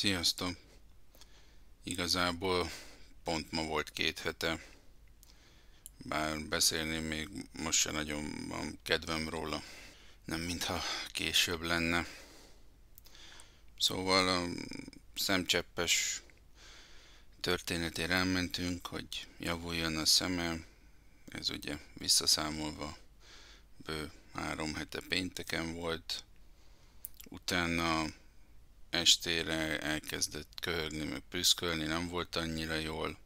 Sziasztok! Igazából pont ma volt két hete, bár beszélni még most se nagyon van kedvem róla, nem mintha később lenne. Szóval a szemcseppes történetére elmentünk, hogy javuljon a szeme, ez ugye visszaszámolva bő három hete pénteken volt, utána estére elkezdett köhögni, meg püszkölni, nem volt annyira jól.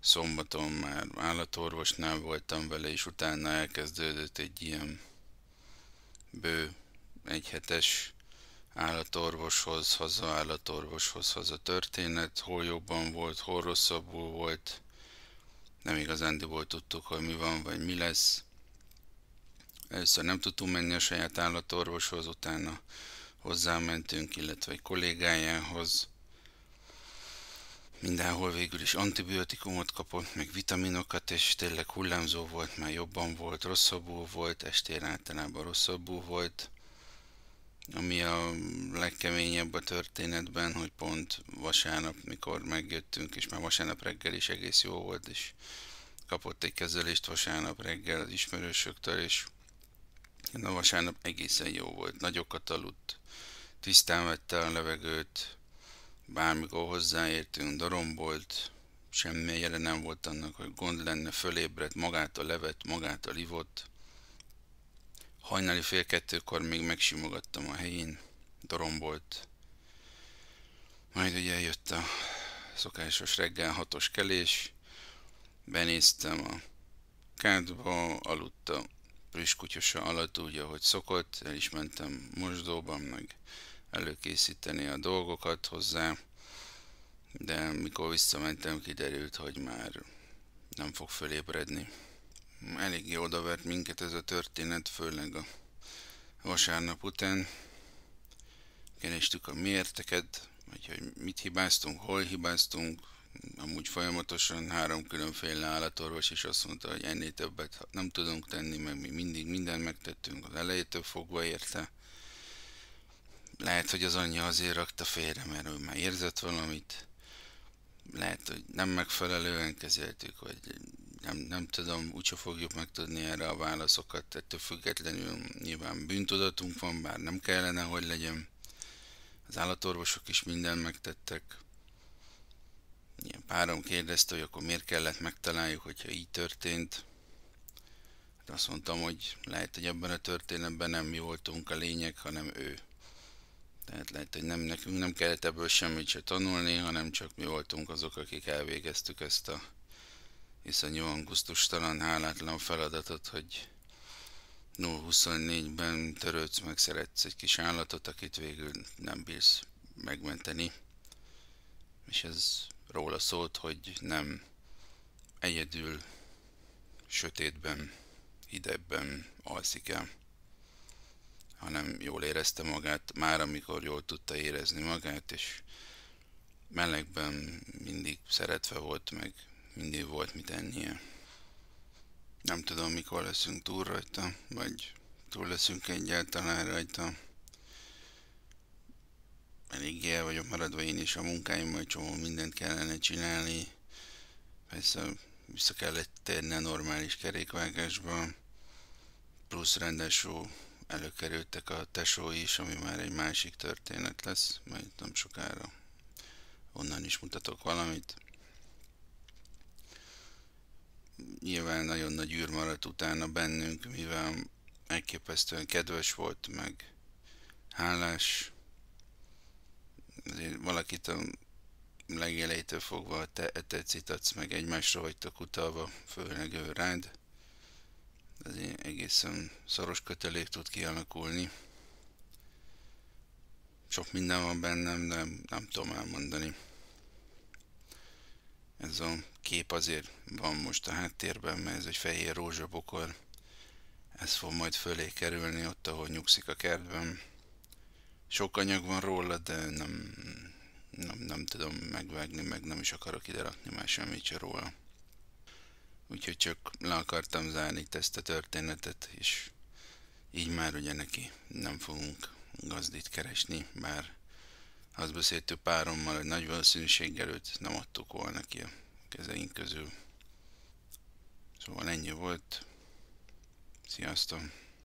Szombaton már állatorvosnál voltam vele, és utána elkezdődött egy ilyen bő egyhetes állatorvoshoz, haza állatorvoshoz, haza történet, hol jobban volt, hol rosszabbul volt, nem igazándiból tudtuk, hogy mi van, vagy mi lesz. Először nem tudtunk menni a saját állatorvoshoz, utána hozzámentünk, illetve egy kollégájához. Mindenhol végül is antibiotikumot kapott, meg vitaminokat, és tényleg hullámzó volt, már jobban volt, rosszabbul volt, estén általában rosszabbul volt. Ami a legkeményebb a történetben, hogy pont vasárnap, mikor megjöttünk, és már vasárnap reggel is egész jó volt, és kapott egy kezelést vasárnap reggel az ismerősöktől, és Na vasárnap egészen jó volt, nagyokat aludt, tisztán vette a levegőt, bármikor hozzáértünk, darombolt, semmi jele nem volt annak, hogy gond lenne, fölébredt, levet, magát a livot. Hajnali fél kettőkor még megsimogattam a helyén, darombolt. Majd ugye jött a szokásos reggel hatos kelés, benéztem a kádba, aludtam, priskutyosan alatt úgy, ahogy szokott, el is mentem mosdóban, meg előkészíteni a dolgokat hozzá, de mikor visszamentem, kiderült, hogy már nem fog fölébredni. Eléggé odavert minket ez a történet, főleg a vasárnap után. Kerestük a miérteket, hogy mit hibáztunk, hol hibáztunk, amúgy folyamatosan három különféle állatorvos is azt mondta, hogy ennél többet nem tudunk tenni, meg mi mindig mindent megtettünk az elejétől fogva érte. Lehet, hogy az anyja azért rakta félre, mert ő már érzett valamit. Lehet, hogy nem megfelelően kezeltük, vagy nem, nem tudom, úgyse fogjuk megtudni erre a válaszokat, ettől függetlenül nyilván bűntudatunk van, bár nem kellene, hogy legyen. Az állatorvosok is mindent megtettek Ilyen párom kérdezte, hogy akkor miért kellett megtaláljuk, hogyha így történt. Hát azt mondtam, hogy lehet, hogy ebben a történetben nem mi voltunk a lényeg, hanem ő. Tehát lehet, hogy nem, nekünk nem kellett ebből semmit se tanulni, hanem csak mi voltunk azok, akik elvégeztük ezt a iszonyúan gusztustalan, hálátlan feladatot, hogy 0-24-ben törődsz, meg szeretsz egy kis állatot, akit végül nem bírsz megmenteni. És ez róla szólt, hogy nem egyedül, sötétben, idebben alszik el, hanem jól érezte magát, már amikor jól tudta érezni magát, és melegben mindig szeretve volt, meg mindig volt mit ennie. Nem tudom, mikor leszünk túl rajta, vagy túl leszünk egyáltalán rajta eléggé el vagyok maradva én is a munkáim majd csomó mindent kellene csinálni. Persze vissza kellett térni a normális kerékvágásba, plusz rendesú előkerültek a tesó is, ami már egy másik történet lesz, majd nem sokára onnan is mutatok valamit. Nyilván nagyon nagy űr maradt utána bennünk, mivel elképesztően kedves volt, meg hálás, azért valakit a legelejétől fogva te, tetszitatsz meg egymásra vagytok utalva, főleg ő rád. azért egészen szoros kötelék tud kialakulni. Sok minden van bennem, de nem tudom elmondani. Ez a kép azért van most a háttérben, mert ez egy fehér rózsabokor. Ez fog majd fölé kerülni ott, ahol nyugszik a kertben. Sok anyag van róla, de nem, nem, nem tudom megvágni, meg nem is akarok ide rakni már semmit se róla. Úgyhogy csak le akartam zárni ezt a történetet, és így már ugye neki nem fogunk gazdit keresni, mert azt beszéltük párommal, hogy nagy valószínűséggel őt nem adtuk volna ki a kezeink közül. Szóval ennyi volt. Sziasztok!